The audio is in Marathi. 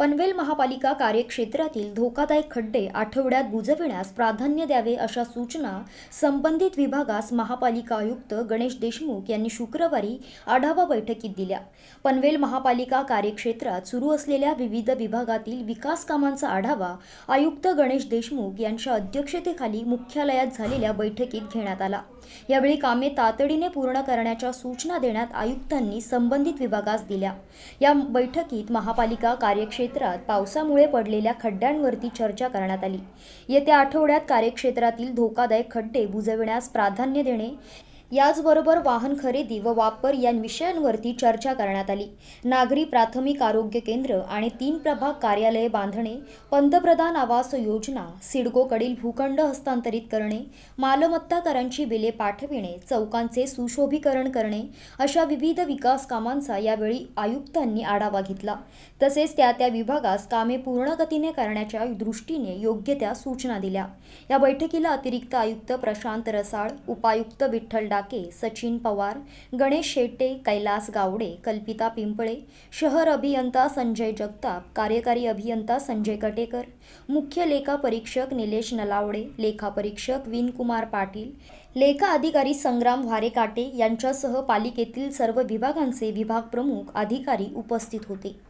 पनवेल महापालिका कार्यक्षेत्रातील धोकादायक खड्डे आठवड्यात बुजविण्यास प्राधान्य द्यावे अशा सूचना संबंधित विभागास महापालिका आयुक्त गणेश देशमुख यांनी शुक्रवारी आढावा बैठकीत दिल्या पनवेल महापालिका कार्यक्षेत्रात सुरू असलेल्या विविध विभागातील विकास कामांचा आढावा आयुक्त गणेश देशमुख यांच्या अध्यक्षतेखाली मुख्यालयात झालेल्या बैठकीत घेण्यात आला यावेळी कामे तातडीने पूर्ण करण्याच्या सूचना देण्यात आयुक्तांनी संबंधित विभागास दिल्या या बैठकीत महापालिका कार्यक्षेत्र क्षेत्रात पावसामुळे पडलेल्या खड्ड्यांवरती चर्चा करण्यात आली येत्या आठवड्यात कार्यक्षेत्रातील धोकादायक खड्डे बुजविण्यास प्राधान्य देणे याचबरोबर वाहन खरेदी व वापर या विषयांवरती चर्चा करण्यात आली नागरी प्राथमिक आरोग्य केंद्र आणि तीन प्रभाग कार्यालये बांधणे पंतप्रधान आवास योजना सिडकोकडील भूखंड हस्तांतरित करणे मालमत्ता करांची बिले पाठविणे चौकांचे सुशोभीकरण करणे अशा विविध विकास कामांचा यावेळी आयुक्तांनी आढावा घेतला तसेच त्या त्या विभागास कामे पूर्णगतीने करण्याच्या दृष्टीने योग्य त्या सूचना दिल्या या बैठकीला अतिरिक्त आयुक्त प्रशांत रसाळ उपायुक्त विठ्ठल डा टाके सचिन पवार गणेश शेट्टे कैलास गावडे कल्पिता पिंपळे शहर अभियंता संजय जगताप कार्यकारी अभियंता संजय कटेकर मुख्य लेखा परीक्षक निलेश नलावडे लेखा परीक्षक विनकुमार पाटील लेखा अधिकारी संग्राम व्हारेकाटे यांच्यासह पालिकेतील सर्व विभागांचे विभाग प्रमुख अधिकारी उपस्थित होते